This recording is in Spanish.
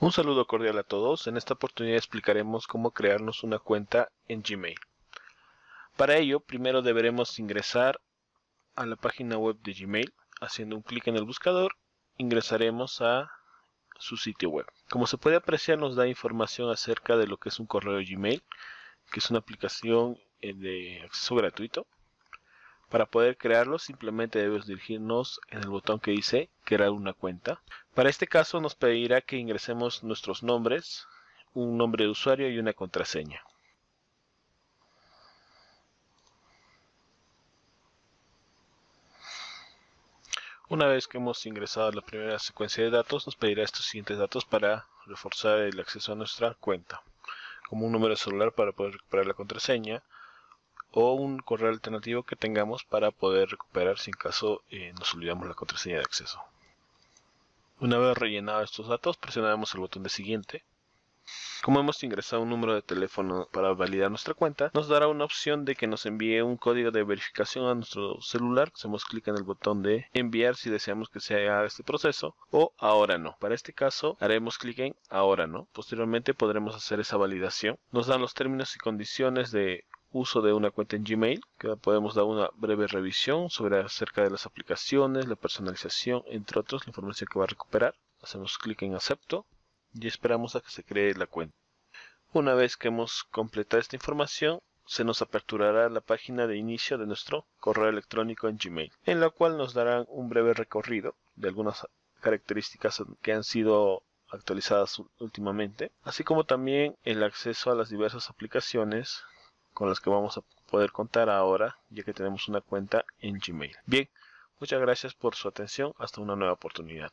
Un saludo cordial a todos, en esta oportunidad explicaremos cómo crearnos una cuenta en Gmail. Para ello, primero deberemos ingresar a la página web de Gmail, haciendo un clic en el buscador, ingresaremos a su sitio web. Como se puede apreciar, nos da información acerca de lo que es un correo Gmail, que es una aplicación eh, de acceso gratuito. Para poder crearlo simplemente debemos dirigirnos en el botón que dice crear una cuenta. Para este caso nos pedirá que ingresemos nuestros nombres, un nombre de usuario y una contraseña. Una vez que hemos ingresado la primera secuencia de datos, nos pedirá estos siguientes datos para reforzar el acceso a nuestra cuenta, como un número de celular para poder recuperar la contraseña, o un correo alternativo que tengamos para poder recuperar si en caso eh, nos olvidamos la contraseña de acceso. Una vez rellenados estos datos, presionaremos el botón de siguiente. Como hemos ingresado un número de teléfono para validar nuestra cuenta, nos dará una opción de que nos envíe un código de verificación a nuestro celular. Hacemos clic en el botón de enviar si deseamos que se haga este proceso o ahora no. Para este caso haremos clic en ahora no. Posteriormente podremos hacer esa validación. Nos dan los términos y condiciones de uso de una cuenta en Gmail, que podemos dar una breve revisión sobre acerca de las aplicaciones, la personalización, entre otros, la información que va a recuperar. Hacemos clic en acepto y esperamos a que se cree la cuenta. Una vez que hemos completado esta información, se nos aperturará la página de inicio de nuestro correo electrónico en Gmail, en la cual nos darán un breve recorrido de algunas características que han sido actualizadas últimamente, así como también el acceso a las diversas aplicaciones con las que vamos a poder contar ahora, ya que tenemos una cuenta en Gmail. Bien, muchas gracias por su atención, hasta una nueva oportunidad.